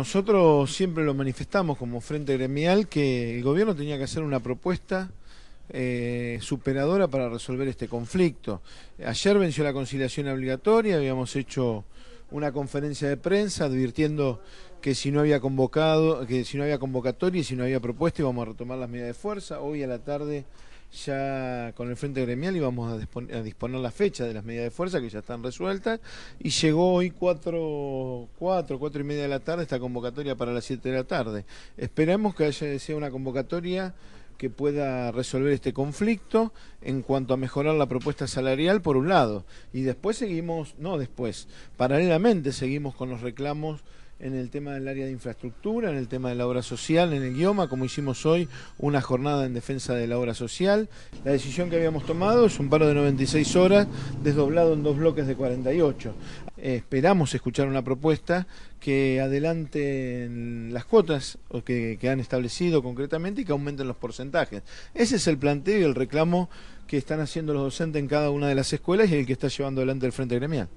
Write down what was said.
Nosotros siempre lo manifestamos como Frente Gremial que el gobierno tenía que hacer una propuesta eh, superadora para resolver este conflicto. Ayer venció la conciliación obligatoria, habíamos hecho una conferencia de prensa advirtiendo que si no había convocado, que si no había convocatoria y si no había propuesta íbamos a retomar las medidas de fuerza. Hoy a la tarde ya con el Frente Gremial íbamos a, disponer, a disponer la fecha de las medidas de fuerza que ya están resueltas y llegó hoy 4, cuatro cuatro y media de la tarde esta convocatoria para las 7 de la tarde. Esperemos que haya, sea una convocatoria que pueda resolver este conflicto en cuanto a mejorar la propuesta salarial por un lado y después seguimos, no después, paralelamente seguimos con los reclamos en el tema del área de infraestructura, en el tema de la obra social, en el idioma, como hicimos hoy, una jornada en defensa de la obra social. La decisión que habíamos tomado es un paro de 96 horas, desdoblado en dos bloques de 48. Eh, esperamos escuchar una propuesta que adelante las cuotas o que, que han establecido concretamente y que aumenten los porcentajes. Ese es el planteo y el reclamo que están haciendo los docentes en cada una de las escuelas y el que está llevando adelante el Frente Gremial.